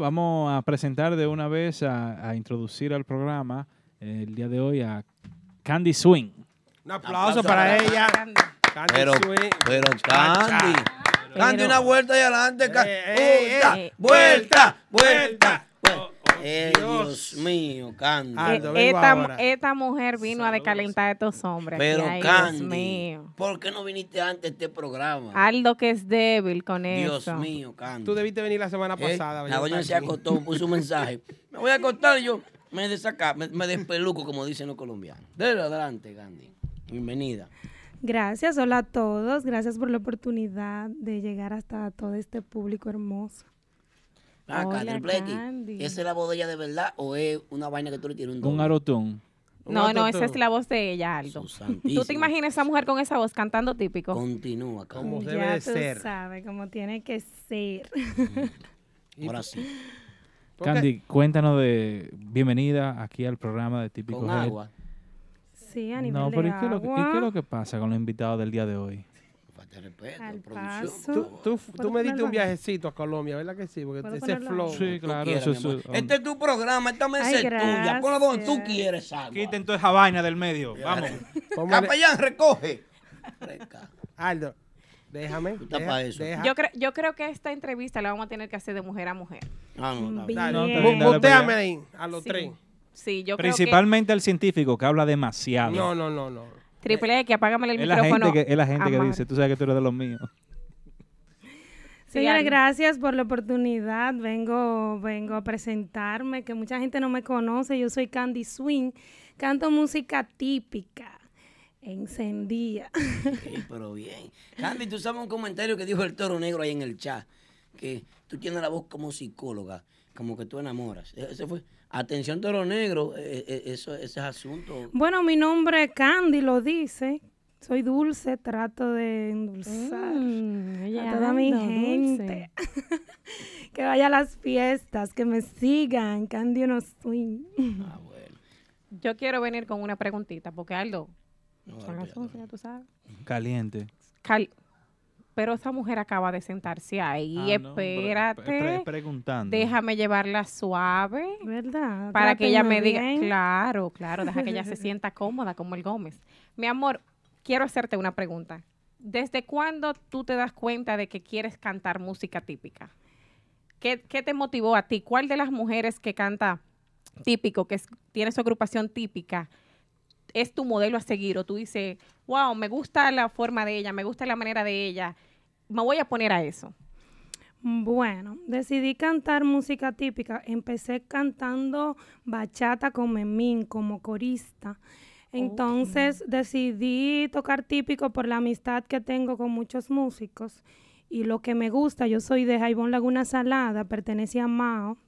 Vamos a presentar de una vez, a, introducir al programa eh, el día de hoy a Candy Swing. Un aplauso, para ella. Candy. pero, pero Candy. Candy, una vuelta y adelante. Eh, eh, vuelta, vuelta, vuelta, Dios. mío, Candy. Ah, eh, esta, mujer vino a descalentar a estos hombres. Pero, ¿por qué no viniste antes de este programa? Aldo que es débil con eso. Dios mío, Candy. Tú debiste venir la semana eh, pasada. La doña se acostó, puso un mensaje. Me voy a acostar y yo me desaca, me, despeluco, como dicen los colombianos. De adelante, Gandhi. Bienvenida. Gracias, hola a todos. Gracias por la oportunidad de llegar hasta todo este público hermoso. Ah, Candy. ¿Esa es la voz de ella de verdad o es una vaina que tú le tienes un doble? Un arotón. No, no, esa es la voz de ella, Aldo. ¿Tú te imaginas esa mujer con esa voz cantando típico? Continúa, como debe ya tú ser. sabes, cómo tiene que ser. Mm. Ahora sí. Candy, cuéntanos de bienvenida aquí al programa de Típico con agua. Sí, a nivel no, pero de ¿y qué, y qué es lo que pasa con los invitados del día de hoy? te respeto, Tú, tú, me diste un viajecito a Colombia, ¿verdad que sí? Porque ese flow. Sí, claro. este es tu programa, esta mesa es tuya. Ponla donde tú quieres, algo Quiten toda esa vaina del medio. Vamos. Capellán, recoge. Aldo, Déjame. Yo, creo, yo creo que esta entrevista la vamos a tener que hacer de mujer a mujer. Ah, no, ahí a los tres. Sí, yo Principalmente creo el científico que habla demasiado. No, no, no, no. Eh, Triple X, apágame el micrófono. es la gente que dice, tú sabes que tú eres de los míos. Señora, gracias por la oportunidad. Vengo, vengo a presentarme, que mucha gente no me conoce. Yo soy Candy Swing, canto música típica. Encendía. Sí, pero bien. Candy, tú sabes un comentario que dijo el toro negro ahí en el chat, que tú tienes la voz como psicóloga, como que tú enamoras. E-, ese fue Atención Toro Negro, eh, eh, eh, eso, ese es asunto. Bueno, mi nombre Candy lo dice. Soy dulce, trato de endulzar mm, a toda mi gente. que vaya a las fiestas, que me sigan. Candy no soy. Ah, bueno. Yo quiero venir con una preguntita, porque Aldo, Caliente pero esa mujer acaba de sentarse ahí, ah, espérate, déjame llevarla suave, ¿verdad? Para que ella me diga, claro, claro, deja que ella se sienta cómoda como el Gómez. Mi amor, quiero hacerte una pregunta. ¿Desde cuándo tú te das cuenta de que quieres cantar música típica? ¿Qué, qué te motivó a ti? ¿Cuál de las mujeres que canta típico, que tiene su agrupación típica, es tu modelo a seguir o tú dices, wow, me gusta la forma de ella, me gusta la manera de ella, me voy a poner a eso? Bueno, decidí cantar música típica. Empecé cantando bachata con Memín como corista. Entonces decidí tocar típico por la amistad que tengo con muchos músicos y lo que me gusta. Yo soy de Jaibón Laguna Salada, pertenecía a Mao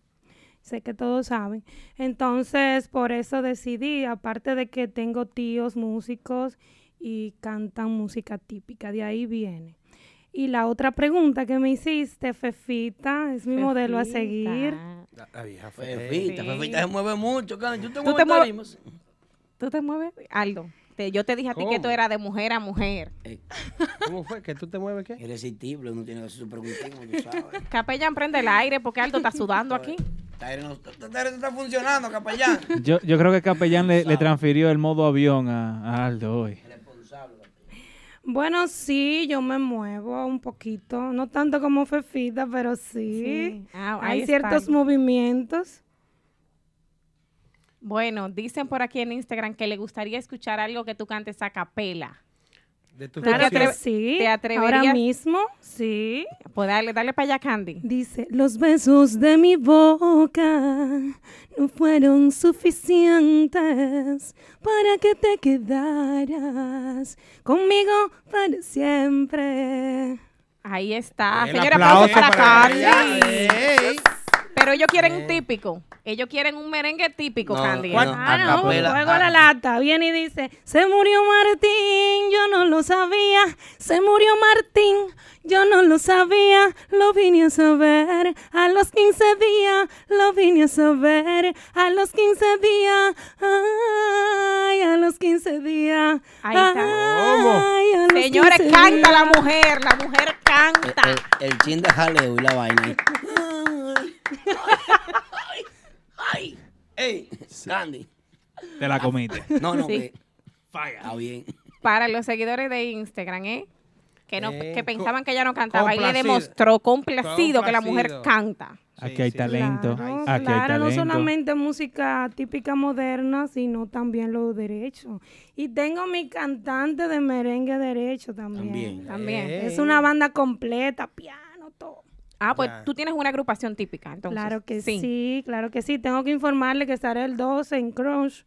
sé que todos saben. Entonces, por eso decidí, aparte de que tengo tíos músicos y cantan música típica, de ahí viene. Y la otra pregunta que me hiciste, Fefita, es mi modelo a seguir. La, vieja Fefita, Fefita, se mueve mucho, cara. ¿Tú te mueves? ¿Tú te mueves? Aldo. yo te dije a ti que tú eras de mujer a mujer. Eh. ¿Cómo fue? ¿Que tú te mueves qué? Irresistible, no tiene que ser súper sabes. Capellán, prende el aire porque Aldo está sudando aquí. Está, funcionando, capellán. Yo, creo que capellán le, transfirió el modo avión a, Aldo hoy. Bueno, sí, yo me muevo un poquito, no tanto como Fefita, pero sí. Ah, Hay ciertos movimientos. Bueno, dicen por aquí en Instagram que le gustaría escuchar algo que tú cantes a capela te, sí, Ahora mismo, sí. Pues darle, para allá, Candy. Dice, los besos de mi boca no fueron suficientes para que te quedaras conmigo para siempre. Ahí está. señora aplauso, Candy. Pero ellos quieren típico. Ellos quieren un merengue típico, no, Candy. No, no, la lata. Viene y dice, se murió Martín, yo no lo sabía. Se murió Martín, yo no lo sabía. Lo vine a saber a los 15 días. Lo vine a saber a los 15 días. Ay, a los 15 días. Ay, Señores, canta la mujer. La mujer canta. El, chin de jaleo y la vaina. ¡Ay! Sandy. Te la comete No, no, bien. Para los seguidores de Instagram, ¿eh? Que, no, eh, que pensaban que ella no cantaba. Y le demostró complacido que la mujer canta. Aquí hay talento. Claro, no solamente música típica moderna, sino también los derechos. Y tengo mi cantante de merengue derecho también. También. También. Eh. Es una banda completa, piano, todo. Ah, pues tú tienes una agrupación típica, entonces. Claro que sí. sí. claro que sí. Tengo que informarle que estaré el 12 en Crunch,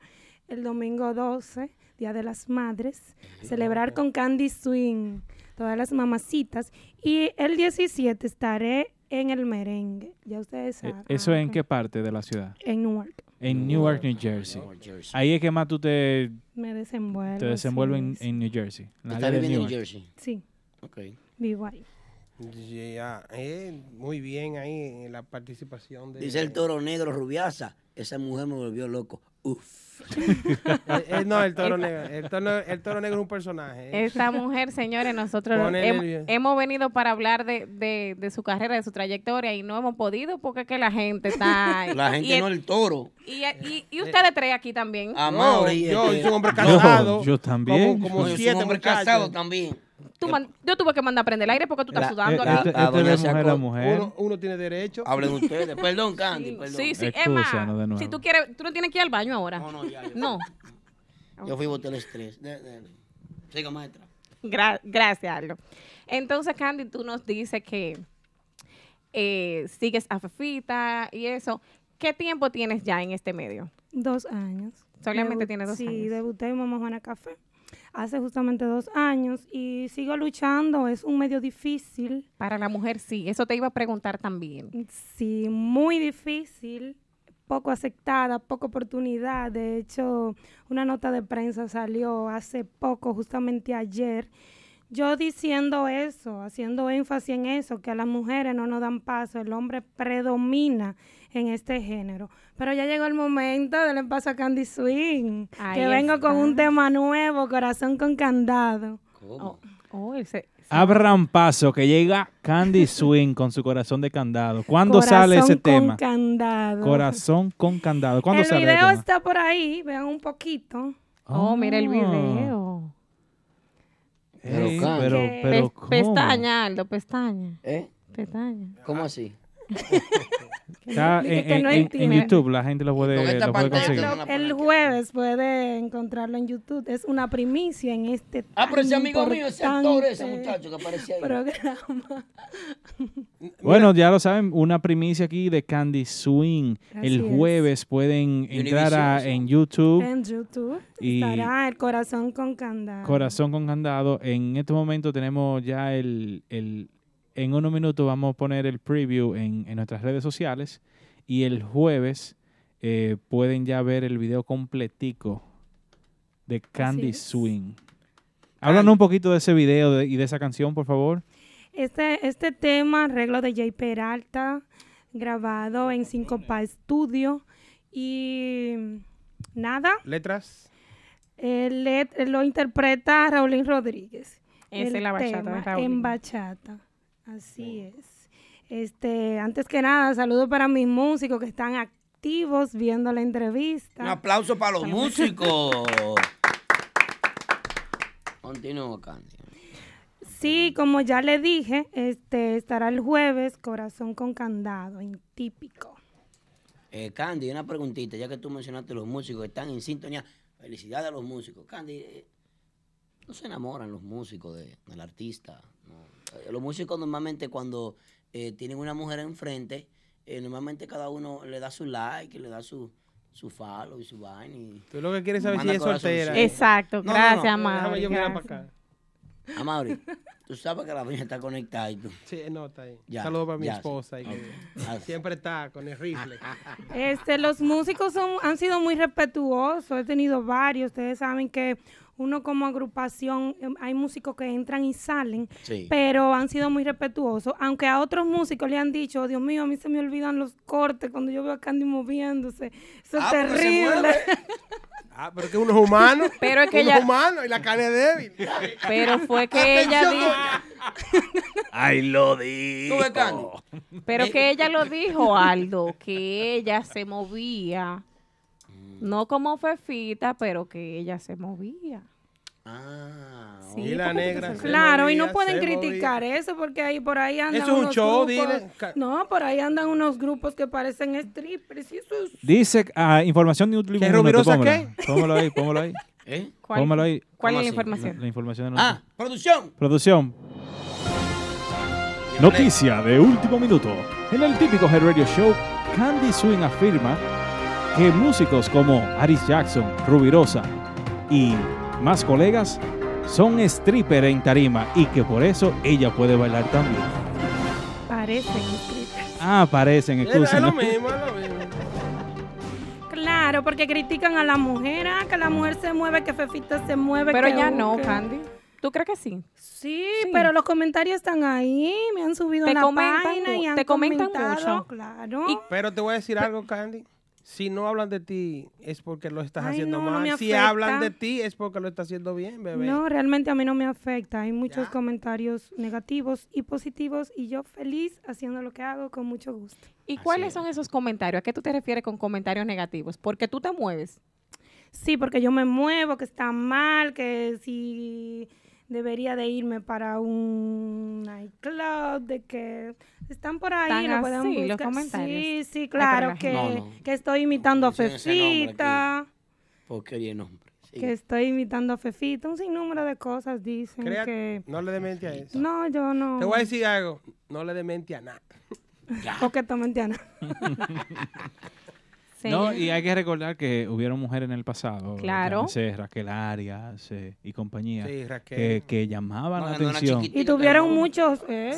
el domingo 12, Día de las Madres, celebrar con Candy Swing, todas las mamacitas. Y el 17 estaré en el merengue, ya ustedes e, saben. ¿Eso es en ah, qué parte de la ciudad? En Newark. En Newark, New Jersey. Ahí es que más tú te... Me desenvuelvo. Te desenvuelves en, New Jersey. ¿Estás viviendo en New Jersey? Sí. Ok. Vivo ahí. Yeah. muy bien ahí la participación de... Dice el toro negro rubiasa esa mujer me volvió loco. Uf. Eh, eh, no, el toro, negro, el, toro, el toro negro es un personaje. Eh. Esta mujer, señores, nosotros hemos venido para hablar de, su carrera, de su trayectoria y no hemos podido porque que la gente está... La gente no el, el toro. Y, y, ustedes tres aquí también. amor y yo soy un hombre este, casado. yo también. Como, siete un hombre casado también tú eh, yo tuve que mandar a prender el aire porque tú estás sudando. Eh, uno, tiene derecho. Hablen ustedes. Perdón, Candy. perdón. sí, sí. Emma, si tú quieres, tú no tienes que ir al baño ahora. No, no, ya. Yo fui botar el estrés. De, Siga, maestra. gracias, Arlo. Entonces, Candy, tú nos dices que eh, sigues a Fafita y eso. ¿Qué tiempo tienes ya en este medio? Dos años. Solamente tienes dos años. Sí, debuté en Mamá Juana Café hace justamente dos años y sigo luchando. Es un medio difícil. Para la mujer, sí. Eso te iba a preguntar también. Sí, muy difícil, poco aceptada, poca oportunidad. De hecho, una nota de prensa salió hace poco, justamente ayer. Yo diciendo eso, haciendo énfasis en eso, que a las mujeres no nos dan paso, el hombre predomina en este género. Pero ya llegó el momento del paso a Candy Swing, que vengo con un tema nuevo, Corazón con Candado. ¿Cómo? Oh, oh paso, que llega Candy Swing con su corazón de candado. ¿Cuándo sale ese tema? Corazón con candado. Corazón con candado. ¿Cuándo el sale? Video el video está por ahí, vean un poquito. Oh, mira el ah. video. pero, pero, Pestaña, Aldo, pestaña. ¿Eh? Pestaña. ¿Cómo así? en, YouTube, la gente lo puede, El jueves puede encontrarlo en YouTube. Es una primicia en este Ah, pero ese amigo mío, ese actor, ese muchacho que bueno, ya lo saben, una primicia aquí de Candy Swing. el jueves pueden entrar en YouTube. En YouTube. Y estará el corazón con candado. Corazón con candado. En este momento tenemos ya el en unos minutos vamos a poner el preview en, nuestras redes sociales y el jueves eh, pueden ya ver el video completico de Candy Swing. Háblanos un poquito de ese video y de esa canción, por favor. Este, este tema, arreglo de Jay Peralta, grabado en Cinco pa Studio. Y nada. ¿Letras? lo interpreta Raulín Rodríguez. Es la bachata de En bachata. Así es. Este, antes que nada, saludo para mis músicos que están activos viendo la entrevista. Un aplauso para los músicos. Continúo, Candy. Sí, como ya le dije, este estará el jueves Corazón con Candado, Intípico. Eh, Candy, una preguntita, ya que tú mencionaste los músicos, que están en sintonía. Felicidades a los músicos. Candy, eh, no se enamoran los músicos de, del artista. Eh, los músicos normalmente cuando eh, tienen una mujer enfrente, eh, normalmente cada uno le da su like, le da su su follow y su vaina. Tú lo que quieres saber si es soltera. Exacto, gracias, no, Déjame yo para acá. tú sabes que la vaina está conectada y tú. Sí, no, está ahí. Saludos para mi esposa. Y que siempre está con el rifle. este, los músicos han sido muy respetuosos. He tenido varios. Ustedes saben que uno como agrupación, em, hay músicos que entran y salen, pero han sido muy respetuosos, aunque a otros músicos le han dicho, Dios mío, a mí se me olvidan los cortes cuando yo veo a Candy moviéndose, eso es ah, terrible. ah, pero que uno es humano, pero es que ella... es humano y la carne débil. Pero fue que ella dijo... Ay, lo dijo. Pero que ella lo dijo, Aldo, que ella se movía no como Fefita, pero que ella se movía. Ah, sí, y la negra. Se claro, y no pueden criticar eso porque ahí por ahí andan. Eso es un show, grupos, No, por ahí andan unos grupos que parecen strippers. Dice ah, información de un ¿Qué Rubirosa qué? Póngalo ahí, póngalo ahí. ¿Eh? ¿Cuál, ahí. ¿Cuál es la información? La, información de Ah, producción. Producción. Noticia de último minuto. En el típico Head Radio Show, Candy Swing afirma que músicos como Aris Jackson, Rubirosa y más colegas son stripper en tarima y que por eso ella puede bailar también. Parecen strippers. Ah, parecen, excusa. Es lo mismo, es lo mismo. Claro, porque critican a la mujer, ah, que la mujer se mueve, que Fefita se mueve. Pero ya no, Candy. ¿Tú crees que sí? sí? pero los comentarios están ahí, me han subido en la página y te comentan Claro. pero te voy a decir algo, Candy. Si no hablan de ti, es porque lo estás haciendo mal. si hablan de ti, es porque lo estás haciendo bien, bebé. No, realmente a mí no me afecta. Hay muchos comentarios negativos y positivos y yo feliz haciendo lo que hago con mucho gusto. ¿Y cuáles son esos comentarios? ¿A qué tú te refieres con comentarios negativos? Porque tú te mueves. Sí, porque yo me muevo, que está mal, que si debería de irme para un iCloud de que están por ahí, lo pueden buscar. Los comentarios. Sí, sí, claro, que, que, estoy imitando a Fefita. Porquería nombre. Que estoy imitando a Fefita, un sinnúmero de cosas dicen que... No le demente a eso. No, yo no. Te voy a decir algo, no le demente a nada. Porque te mente a nada. No, y hay que recordar que hubieron mujeres en el pasado. Claro. Raquel Arias eh, y compañía. que, llamaban la atención. Y tuvieron muchos, eh,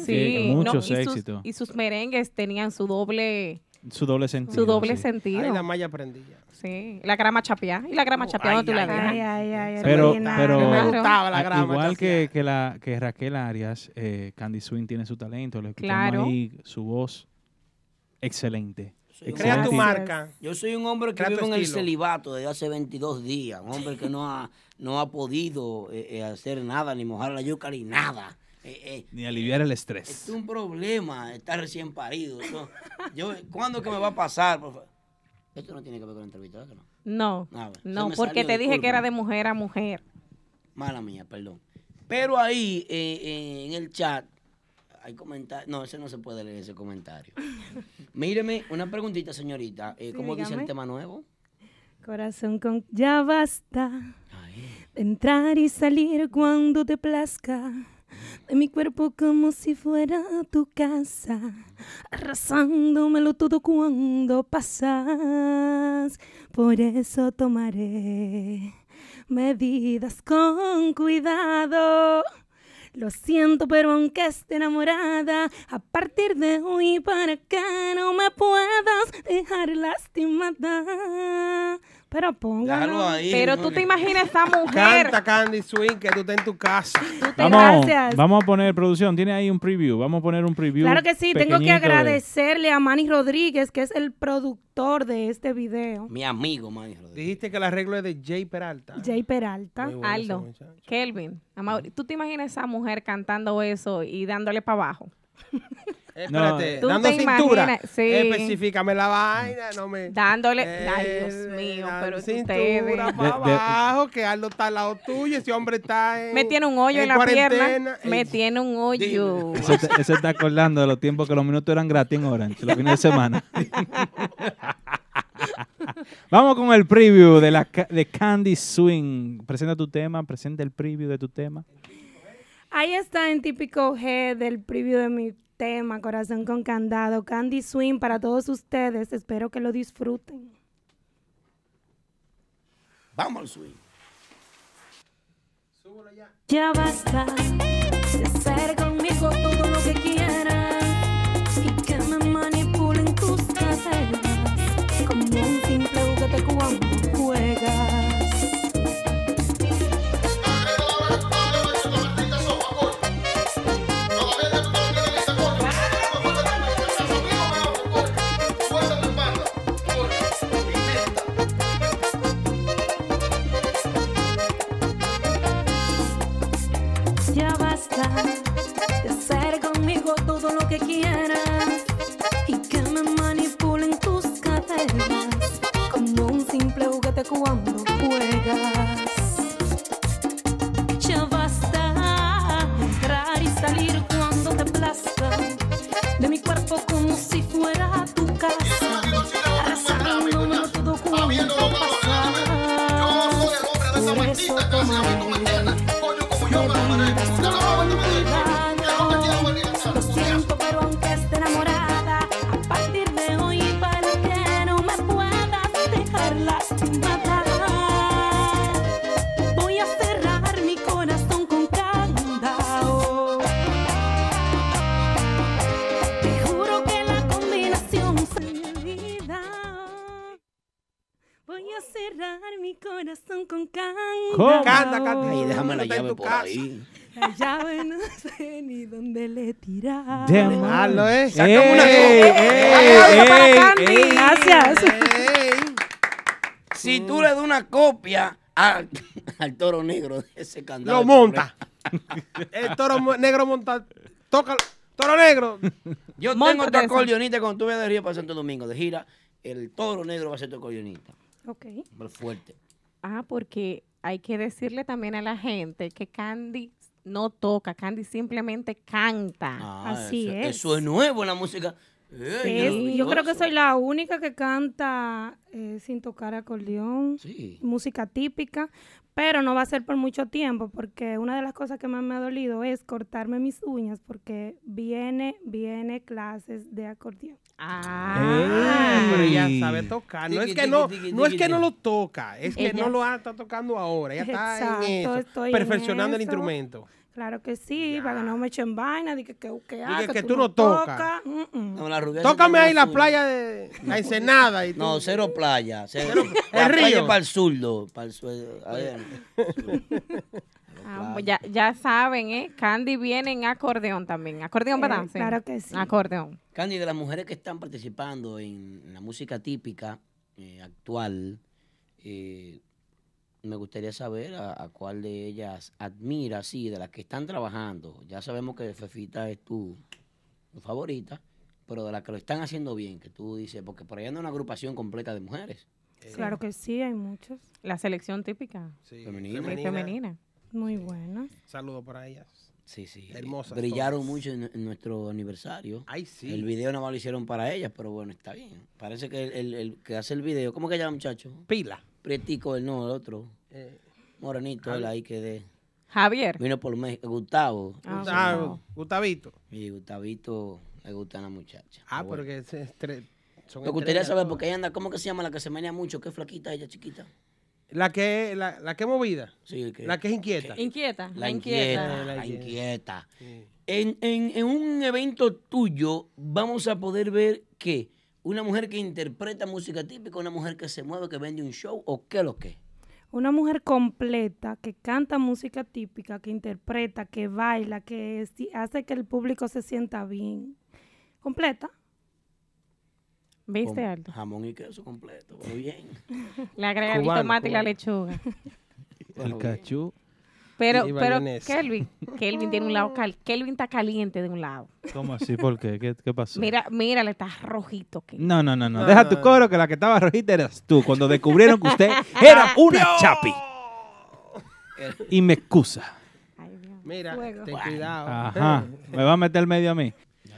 éxitos. Y sus merengues tenían su doble... Su doble sentido. Su doble sentido. la malla prendía. Sí, la grama chapeada. Y la grama oh, chapeada la ves. Pero, pero igual que, la, que Raquel Arias, eh, Candy Swing tiene su talento. ahí, su voz excelente. Crea tu marca. Yo soy un hombre que vive en el celibato desde hace 22 días. Un hombre que no ha, no ha podido eh, eh, hacer nada, ni mojar la yuca, ni nada. Eh, ni aliviar el estrés. Es un problema estar recién parido. Yo, ¿Cuándo que me va a pasar? Esto no tiene que ver con la entrevista, ¿no? No, ah, no, porque te dije que era de mujer a mujer. Mala mía, perdón. Pero ahí en el chat hay No, ese no se puede leer ese comentario. Míreme, una preguntita, señorita. Eh, ¿Cómo dice el tema nuevo? Corazón con ya basta. entrar y salir cuando te plazca. De mi cuerpo como si fuera tu casa. Arrasándomelo todo cuando pasas. Por eso tomaré medidas con cuidado lo siento, pero aunque esté enamorada, a partir de hoy para que no me puedas dejar lastimada. Pero póngalo. Pero tú te imaginas esa mujer. Canta Candy Swing que tú estás en tu casa. Vamos, vamos a poner producción. Tiene ahí un preview. Vamos a poner un preview. Claro que sí. Tengo que agradecerle a Manny Rodríguez, que es el productor de este video. Mi amigo, Manny Rodríguez. Dijiste que el arreglo es de Jay Peralta. Jay Peralta, Aldo, Kelvin, ¿tú te imaginas esa mujer cantando eso y dándole para abajo? Espérate, dando cintura. Especificame la vaina, no me. Dándole. Eh, ay, Dios mío, pero cintura para abajo, que Aldo está al lado tuyo, ese hombre está en. Me tiene un hoyo en, la pierna. me tiene un hoyo. se está acordando de los tiempos que los minutos eran gratis en Orange, los fines de semana. Vamos con el preview de, la, de Candy Swing. Presenta tu tema, presenta el preview de tu tema. Ahí está en típico G del preview de mi tema, Corazón con Candado, Candy Swing para todos ustedes. Espero que lo disfruten. Vamos swing. ya. basta conmigo todo ya basta de hacer conmigo todo lo que quieras. corazón con cántaro. Canta, canta. déjame la llave por ahí. La llave no sé ni dónde le tirar. malo, ¿eh? Saca una ey, Gracias. Si tú le das una copia al, toro negro de ese candado. Lo monta. El toro negro monta. Tócalo. Toro negro. Yo tengo tu acordeonista cuando tú veas de Río para Santo Domingo de gira. El toro negro va a ser tu acordeonista. Ok. Pero fuerte. Ah, porque hay que decirle también a la gente que Candy no toca, Candy simplemente canta. Ah, Así es. Eso es nuevo en la música. Eh, yo creo que soy la única que canta eh, sin tocar acordeón, música típica, pero no va a ser por mucho tiempo porque una de las cosas que más me ha dolido es cortarme mis uñas porque viene, viene clases de acordeón. Ah, pero ella sabe tocar. No es que no, lo toca, es que no lo está tocando ahora. Ella está en eso, perfeccionando el instrumento. Claro que sí, para que no me echen vaina, de que, que, que, ah, que, que, tú, no tocas. Tócame ahí la playa de la Ensenada. Y No, cero playa. Cero, la río. Playa para el surdo. Para el sur, ya, ya, saben, ¿eh? Candy viene en acordeón también. ¿Acordeón, verdad? Eh, claro que sí. Acordeón. Candy, de las mujeres que están participando en la música típica eh, actual, eh, me gustaría saber a, cuál de ellas admira, sí, de las que están trabajando. Ya sabemos que Fefita es tu, favorita, pero de las que lo están haciendo bien, que tú dices, porque por ahí no una agrupación completa de mujeres. claro que sí, hay muchas. La selección típica. Sí, femenina. Muy buena. Saludos para ellas. Sí, sí. Hermosas. Brillaron mucho en, nuestro aniversario. Ay, sí. El video no lo hicieron para ellas, pero bueno, está bien. Parece que el, que hace el video, ¿cómo que llama muchacho? Pila. Prietico, el no, el otro. Moranito, eh, Morenito, ahí que de. Javier. Vino por México. Gustavo. Ah, Gustavo. Gustavito. Y Gustavito le gusta a la muchacha. Ah, porque se son Me gustaría saber, porque ella anda, ¿cómo que se llama la que se menea mucho? ¿Qué flaquita ella, chiquita? La que la, que movida. Sí, la que es inquieta. inquieta. La, inquieta. La inquieta. En, en un evento tuyo vamos a poder ver que una mujer que interpreta música típica, una mujer que se mueve, que vende un show o qué lo que. Una mujer completa que canta música típica, que interpreta, que baila, que hace que el público se sienta bien. Completa. ¿Viste, algo? Jamón y queso completo, muy bien. Le agregan tomate y la lechuga. el cachú. Pero, pero Kelvin, Kelvin tiene un lado ah. cal Kelvin está caliente de un lado. ¿Cómo así? ¿Por qué? ¿Qué, pasó? Mira, mira, le estás rojito. No, no, no, no. Deja tu coro que la que estaba rojita eras tú cuando descubrieron que usted era una chapi. Y me excusa. mira, ten cuidado. me va a meter medio a mí.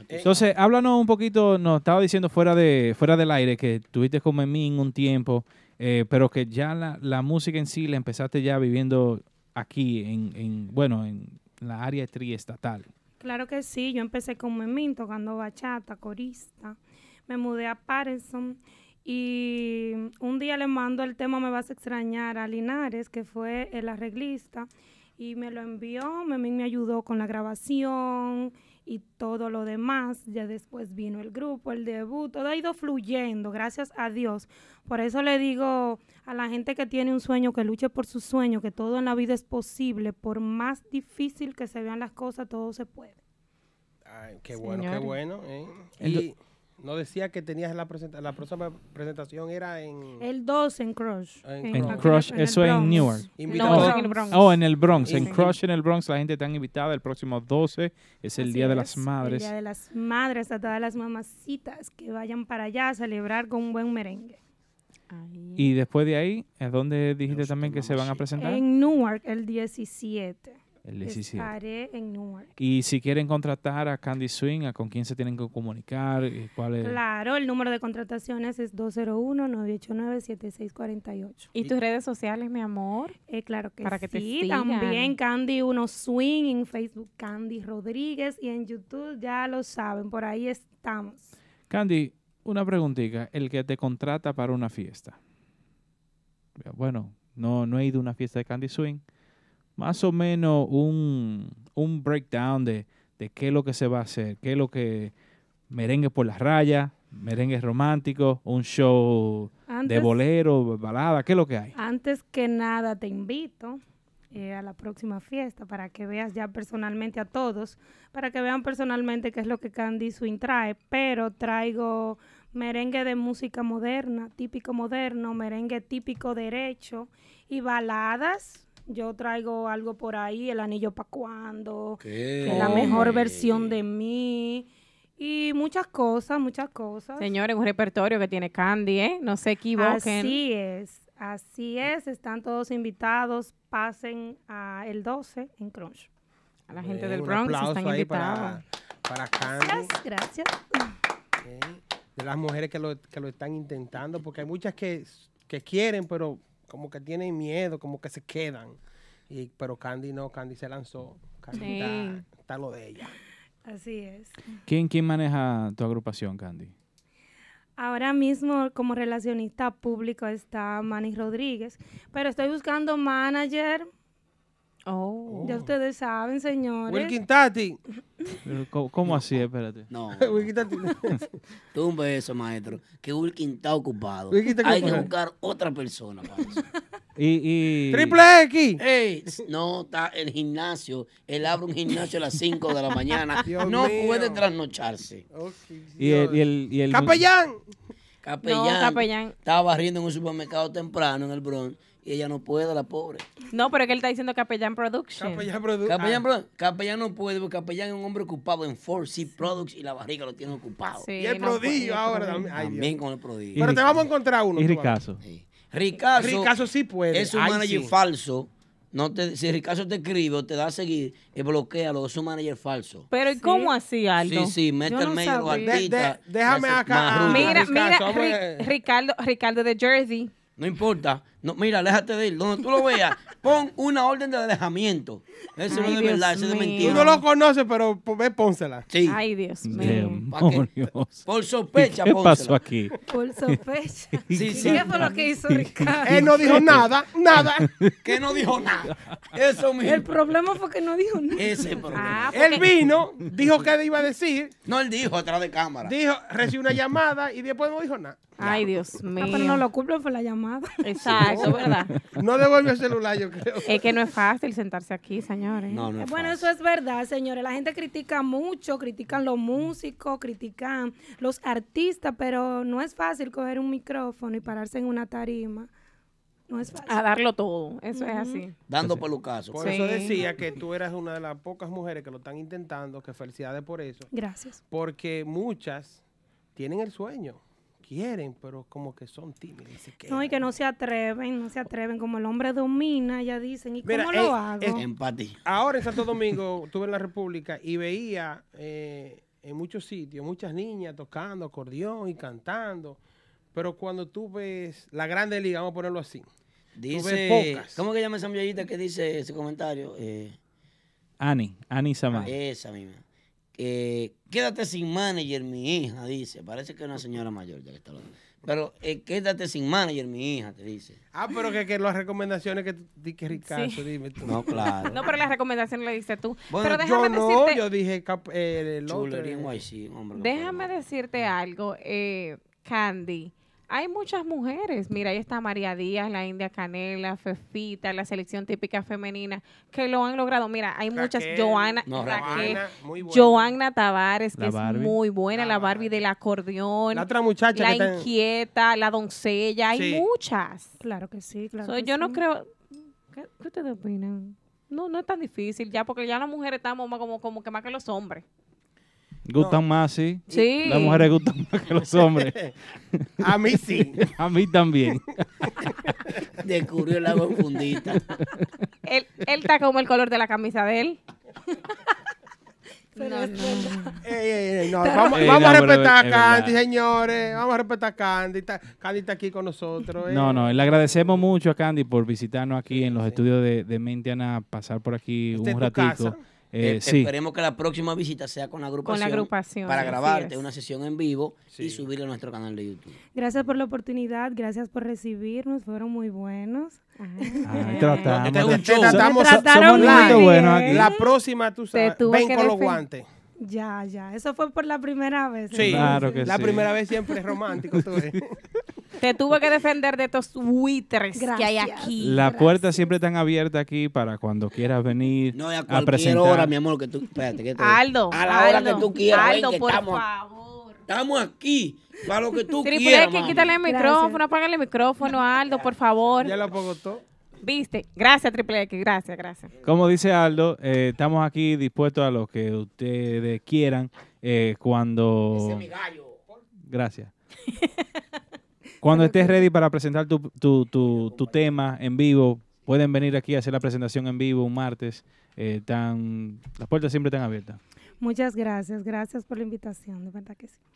Entonces, háblanos un poquito, nos estaba diciendo fuera de fuera del aire que tuviste con Memín un tiempo, eh, pero que ya la, la música en sí la empezaste ya viviendo aquí en, bueno, en la área triestatal? Claro que sí, yo empecé con Memín tocando bachata, corista. Me mudé a Patterson y un día le mando el tema Me vas a extrañar a Linares, que fue el arreglista, y me lo envió, Memín me ayudó con la grabación y todo lo demás. Ya después vino el grupo, el debut, todo ha ido fluyendo, gracias a Dios. Por eso le digo a la gente que tiene un sueño, que luche por su sueño, que todo en la vida es posible, por más difícil que se vean las cosas, todo se puede. Ay, qué bueno, qué bueno. ¿eh? No decía que tenías la, la próxima presentación era en... El 12 en Crush. En, Crush, eso es en Newark. No, en el Bronx. Oh, en el Bronx. en Crush en el Bronx la gente te han invitado. El próximo 12 es el Día de las Madres. El Día de las Madres. A todas las mamacitas que vayan para allá a celebrar con un buen merengue. Y después de ahí, es dónde dijiste también que se van a presentar? En Newark el 17. El 17. Y si quieren contratar a Candy Swing, ¿a con quién se tienen que comunicar? cuál es? Claro, el número de contrataciones es 201-989-7648. ¿Y, tus redes sociales, mi amor? Eh, claro que Para sí. Que te También Candy Uno Swing en Facebook, Candy Rodríguez y en YouTube, ya lo saben, por ahí estamos. Candy, una preguntita. El que te contrata para una fiesta. Bueno, no, no he ido a una fiesta de Candy Swing más o menos un, breakdown de, qué es lo que se va a hacer, qué es lo que merengue por las rayas, merengue romántico, un show de bolero, balada, qué es lo que hay. Antes que nada te invito eh, a la próxima fiesta para que veas ya personalmente a todos, para que vean personalmente qué es lo que Candy Swing trae, pero traigo merengue de música moderna, típico moderno, merengue típico derecho y baladas yo traigo algo por ahí, el anillo para cuando, la mejor versión de mí. Y muchas cosas, muchas cosas. Señores, un repertorio que tiene Candy, ¿eh? No se equivoquen. Así es, así es. Están todos invitados. Pasen a el 12 en Crunch. A la gente del Bronx están invitados. Para, Candy. Gracias, gracias. De las mujeres que lo, que lo están intentando, porque hay muchas que, que quieren, pero como que tienen miedo, como que se quedan. Y, pero Candy no, Candy se lanzó. Candy está, lo de ella. Así es. ¿Quién, ¿Quién maneja tu agrupación, Candy? Ahora mismo como relacionista público está Manny Rodríguez, pero estoy buscando manager. Oh. Ya ustedes saben, señores. Wilkin Tati. ¿Cómo, así? Espérate. No. Tumba eso, maestro. Que Wilkin está ocupado. Hay que buscar otra persona para eso. Y, y... ¡Triple X! no, está el gimnasio. Él abre un gimnasio a las 5 de la mañana. no puede trasnocharse. y, el, y, el, ¡Capellán! Capellán, no, capellán. Estaba barriendo en un supermercado temprano en el Bronx y ella no puede, la pobre. No, pero es que él está diciendo Capellán Production. Capellán Production. Ah. Capellán, no puede, porque Capellán es un hombre ocupado en 4C Products y la barriga lo tiene ocupado. y el prodigio ahora también. también con el prodigio. Pero te vamos a encontrar uno. Y Ricaso. Sí. Ricaso. sí puede. Es un manager falso. No te, si Ricardo te escribe o te da a seguir, eh, lo es un manager falso. Pero ¿y cómo así, Aldo? Sí, sí, mete el medio déjame acá. Mira, mira, Ricardo, Ricardo de Jersey. No importa. No, mira, déjate de él. Donde tú lo veas, pon una orden de alejamiento. Eso no es de verdad, eso es de mentira. Tú no lo conoces, pero pues, ve, pónsela. Sí. Ay, Dios mío. Por sospecha, ¿Qué pasó aquí? Por sospecha. Sí, sí. ¿Qué fue lo que hizo Ricardo? Él no dijo nada, nada. que no dijo nada. Eso mismo. El problema fue que no dijo nada. Ese ah, problema. Él vino, dijo que iba a decir. No, él dijo atrás de cámara. Dijo, recibió una llamada y después no dijo nada. Ay, Dios mío. Ah, pero no lo cumple fue la llamada. Exacto eso es verdad. No devuelve el celular, yo creo. Es que no es fácil sentarse aquí, señores. bueno, eso es verdad, señores. La gente critica mucho, critican los músicos, critican los artistas, pero no es fácil coger un micrófono y pararse en una tarima. No es fácil. A darlo todo, eso es así. Dando por Por eso decía que tú eras una de las pocas mujeres que lo están intentando, que felicidades por eso. Gracias. Porque muchas tienen el sueño quieren, pero como que son tímidos. no, y que no se atreven, no se atreven. Como el hombre domina, ya dicen, ¿y cómo lo eh, hago? Eh, Empatía. Ahora en Santo Domingo tuve en la República y veía eh, en muchos sitios muchas niñas tocando acordeón y cantando. Pero cuando tú ves la grande liga, vamos a ponerlo así. Dice, ¿cómo que llama esa muchachita que dice ese comentario? Ani, Ani samar esa misma eh, quédate sin manager, mi hija, dice. Parece que es una señora mayor ya que está Pero eh, quédate sin manager, mi hija, te dice. Ah, pero que, las recomendaciones que tú Ricardo, dime No, claro. no, pero las recomendaciones le dices tú. Bueno, pero déjame yo decirte, no, yo dije eh, el eh. YC hombre, Déjame decirte mm. algo, Candy hay muchas mujeres. Mira, ahí está María Díaz, la India Canela, Fefita, la selección típica femenina, que lo han logrado. Mira, hay muchas. Joana, Joana Tavares, que es muy buena, la, Barbie del acordeón. La inquieta, la doncella, hay muchas. Claro que sí, claro. yo no creo. ¿Qué, ustedes opinan? No, no es tan difícil ya, porque ya las mujeres estamos como, como que más que los hombres. Gustan más, sí. Sí. Las mujeres gustan más que los hombres. A mí sí. A mí también. Descubrió la confundita. Él, él está como el color de la camisa de él. No, no. Vamos, eh, vamos a respetar a Candy, señores. Vamos a respetar a Candy. Candy está aquí con nosotros. Eh. No, no, le agradecemos mucho a Candy por visitarnos aquí en los estudios de, de Mentiana, pasar por aquí un ratito. Eh, e-, esperemos que la próxima visita sea con la agrupación. para grabarte una sesión en vivo y subirla a nuestro canal de YouTube. Gracias por la oportunidad, gracias por recibirnos, fueron muy buenos. tratamos, muy buenos La próxima, tú sabes, ven con los guantes. Ya, ya. Eso fue por la primera vez. Sí, claro que la primera vez siempre es romántico. Todo Te tuve que defender de estos buitres que hay aquí. La puertas puerta siempre está abierta aquí para cuando quieras venir no, a, a presentar. hora, mi amor, que tú... Espérate, que Aldo, A la hora que tú quieras. por favor. Estamos aquí para lo que tú quieras, Triple X, quítale el micrófono, apágale el micrófono, Aldo, por favor. Ya lo apagó todo. Viste, gracias Triple X, gracias, gracias. Como dice Aldo, eh, estamos aquí dispuestos a lo que ustedes quieran eh, cuando... Gracias. Cuando estés ready para presentar tu, tema en vivo, pueden venir aquí a hacer la presentación en vivo un martes. Eh, las puertas siempre están abiertas. Muchas gracias, gracias por la invitación, de verdad que sí.